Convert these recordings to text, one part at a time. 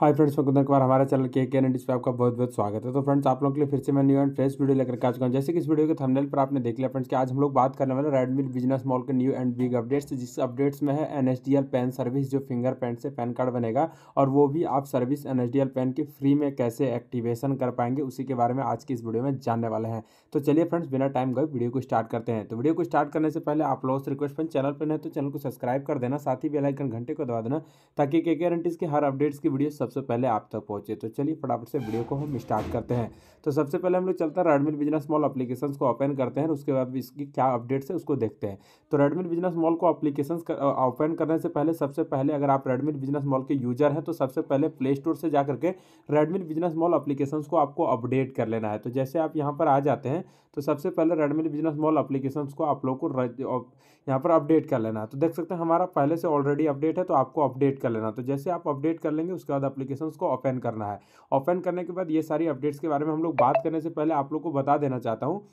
hi friends मैं कुंदन कुमार हमारे channel के के एंड पे आपका बहुत बहुत स्वागत है तो फ्रेंड्स आप लोगों के लिए फिर से मैं न्यू एंड फ्रेश वीडियो लेकर आ चुका हूँ जैसे कि इस वीडियो के थंबनेल पर आपने देख लिया फ्रेंड्स कि आज हम लोग बात करने वाले रेडमी बिजनेस मॉल के न्यू एंड बिग अपडेट्स जिस अपडेट्स में है एन पेन सर्विस जो फिंगर से पैन कार्ड बनेगा और वो भी आप सर्विस एन पेन की फ्री में कैसे एक्टिवेशन कर पाएंगे उसी के बारे में आज की इस वीडियो में जानने वाले हैं तो चलिए फ्रेंड्स बिना टाइम गए वीडियो को स्टार्ट करते हैं तो वीडियो को स्टार्ट करने से पहले आप लोगों से रिक्वेस्ट फ्रेंड चैनल पर नहीं तो चैनल को सब्सक्राइब कर देना साथ ही बेलाइकन घंटे को दबा देना ताकि के के के हर अपडेट्स की वीडियो सबसे पहले आप तक पहुँचे तो चलिए फटाफट से वीडियो को हम स्टार्ट करते हैं तो सबसे पहले हम लोग चलते हैं रेडमी बिजनेस मॉल अपलीकेशन को ओपन करते हैं उसके बाद इसकी क्या अपडेट्स है उसको देखते हैं तो रेडमी बिजनेस मॉल को अपलीकेशन ओपन करने से पहले सबसे पहले अगर आप रेडमी बिजनेस मॉल के यूजर हैं तो सबसे पहले प्ले स्टोर से जा करके रेडमी बिजनेस मॉल अप्लीकेशन को आपको अपडेट कर लेना है तो जैसे आप यहाँ पर आ जाते हैं तो सबसे पहले रेडमी बिजनेस मॉल अपलीकेशन को आप लोग को यहाँ पर अपडेट कर लेना है तो देख सकते हैं हमारा पहले से ऑलरेडी अपडेट है तो आपको अपडेट कर लेना तो जैसे आप अपडेट कर लेंगे उसके बाद एप्लीकेशन को ओपन करना है ओपन करने के बाद ये सारी अपडेट्स के बारे में हम लोग बात करने से पहले आप लोग को बता देना चाहता हूँ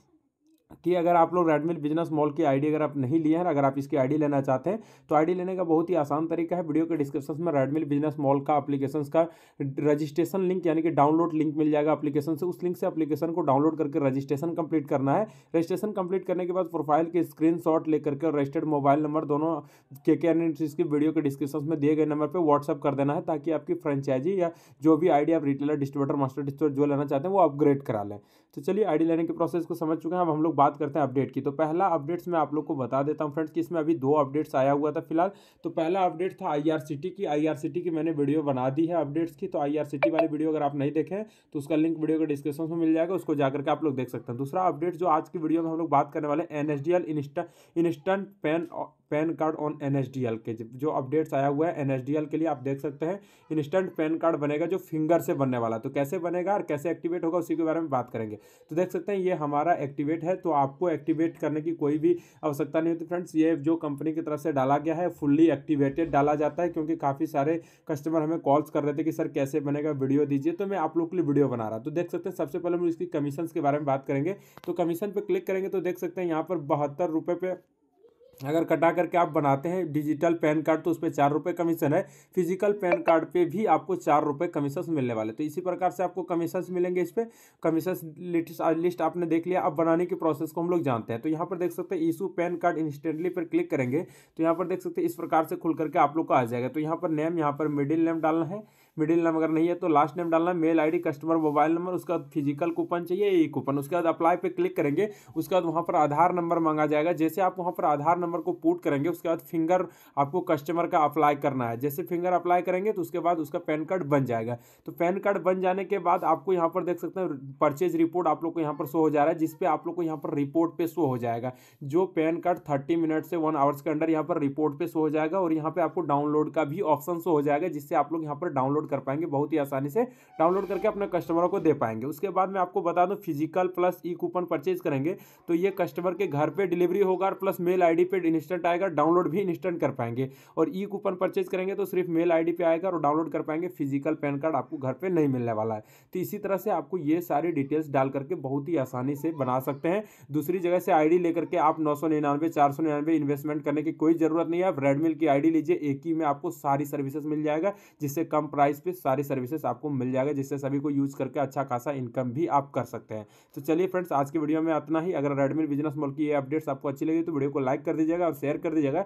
कि अगर आप लोग रेडमिल बिजनेस मॉल की आईडी अगर आप नहीं लिए हैं अगर आप इसकी आईडी लेना चाहते हैं तो आईडी लेने का बहुत ही आसान तरीका है वीडियो के डिस्क्रिप्शन में रेडमिल बिजनेस मॉल का अपलीकेशन का रजिस्ट्रेशन लिंक यानी कि डाउनलोड लिंक मिल जाएगा अपलीकेशन से उस लिंक से अपलीकेशन को डाउनलोड करके रजिस्ट्रेशन कंप्लीट करना है रजिस्ट्रेशन कंप्लीट करने के बाद प्रोफाइल के स्क्रीन शॉट लेकर के रजिस्टर्ड मोबाइल नंबर दोनों के के की वीडियो के डिस्क्रिप्शन में दिए गए नंबर पर व्हाट्सअप कर देना है ताकि आपकी फ्रेंचाइजी या जो भी आईडी आप रिटेलर डिस्ट्रीब्यूटर मास्टर डिस्ट्रीब्यूटर जो लेना चाहते हैं वो अपग्रेड करा लें तो चलिए आईडी लेने के प्रोसेस को समझ चुके हैं अब हम लोग बात करते हैं अपडेट की तो पहला अपडेट्स मैं आप लोग को बता देता हूँ फ्रेंड्स कि इसमें अभी दो अपडेट्स आया हुआ था फिलहाल तो पहला अपडेट था आईआरसीटी की आईआरसीटी की मैंने वीडियो बना दी है अपडेट्स की तो आईआरसीटी वाली वीडियो अगर आप नहीं देखें तो उसका लिंक वीडियो के डिस्क्रिप्शन में मिल जाएगा उसको जाकर के आप लोग देख सकते हैं दूसरा अपडेट जो आज की वीडियो में हम लोग बात करने वाले N S D L insta instant PAN PAN card on एन के जो अपडेट्स आया हुआ है एन के लिए आप देख सकते हैं इंस्टेंट पैन कार्ड बनेगा जो फिंगर से बनने वाला तो कैसे बनेगा और कैसे एक्टिवेट होगा उसी के बारे में बात करेंगे तो देख सकते हैं ये हमारा एक्टिवेट है तो आपको एक्टिवेट करने की कोई भी आवश्यकता नहीं होती फ्रेंड्स ये जो कंपनी की तरफ से डाला गया है फुल्ली एक्टिवेटेड डाला जाता है क्योंकि काफ़ी सारे कस्टमर हमें कॉल्स कर रहे थे कि सर कैसे बनेगा वीडियो दीजिए तो मैं आप लोग के लिए वीडियो बना रहा तो देख सकते हैं सबसे पहले हम इसकी कमीशन के बारे में बात करेंगे तो कमीशन पर क्लिक करेंगे तो देख सकते हैं यहाँ पर बहत्तर रुपये पे अगर कटा करके आप बनाते हैं डिजिटल पैन कार्ड तो उस पर चार रुपये कमीशन है फिजिकल पैन कार्ड पे भी आपको चार रुपये कमीशन मिलने वाले तो इसी प्रकार से आपको कमीशन मिलेंगे इस पर कमीशन लिस्ट आपने देख लिया अब बनाने की प्रोसेस को हम लोग जानते हैं तो यहाँ पर देख सकते हैं ईशू पैन कार्ड इंस्टेंटली पर क्लिक करेंगे तो यहाँ पर देख सकते हैं इस प्रकार से खुल करके आप लोग को आ जाएगा तो यहाँ पर नेम यहाँ पर मिडिल नेम डालना है मिडिल नेम अगर नहीं है तो लास्ट नेम डालना mail ID customer mobile number उसका फिजिकल कूपन चाहिए ये कूपन उसके बाद अप्लाई पे क्लिक करेंगे उसके बाद वहाँ पर आधार नंबर मांगा जाएगा जैसे आप वहाँ पर आधार नंबर को पुट करेंगे उसके बाद फिंगर आपको कस्टमर का अप्लाई करना है जैसे फिंगर अप्लाई करेंगे तो उसके बाद उसका पैन कार्ड बन जाएगा तो पैन कार्ड बन जाने के बाद आपको यहाँ पर देख सकते हैं परचेज रिपोर्ट आप लोग को यहाँ पर शो हो जा रहा है जिसपे आप लोग को यहाँ पर रिपोर्ट पे शो हो जाएगा जो पैन कार्ड थर्टी मिनट से वन आवर्स के अंडर यहाँ पर रिपोर्ट पे शो हो जाएगा और यहाँ पर आपको डाउनलोड का भी ऑप्शन शो हो जाएगा जिससे आप लोग यहाँ पर डाउनलोड डाउनलोड कर पाएंगे बहुत ही आसानी से डाउनलोड करके अपने कस्टमरों को दे पाएंगे उसके बाद मैं आपको बता दूँ physical plus e coupon purchase करेंगे तो ये कस्टमर के घर पर डिलीवरी होगा और प्लस मेल आई पे इंस्टेंट आएगा डाउनलोड भी इंस्टेंट कर पाएंगे और ई कूपन परचेज करेंगे तो सिर्फ मेल आई पे आएगा और डाउनलोड कर पाएंगे फिजिकल पैन कार्ड आपको घर पर नहीं मिलने वाला है तो इसी तरह से आपको ये सारी डिटेल्स डाल करके बहुत ही आसानी से बना सकते हैं दूसरी जगह से आईडी लेकर के आप नौ सौ निन्यानवे चार सौ निन्यानवे इन्वेस्टमेंट करने की कोई ज़रूरत नहीं है आप रेडमिल की आईडी लीजिए एक ही में आपको सारी सर्विसेज मिल जाएगा जिससे कम प्राइस प्राइस पे सारे सर्विसेज आपको मिल जाएगा जिससे सभी को यूज़ करके अच्छा खासा इनकम भी आप कर सकते हैं तो चलिए फ्रेंड्स आज के वीडियो में इतना ही अगर रेडमी बिजनेस मॉल की ये अपडेट्स आपको अच्छी लगी तो वीडियो को लाइक कर दीजिएगा और शेयर कर दीजिएगा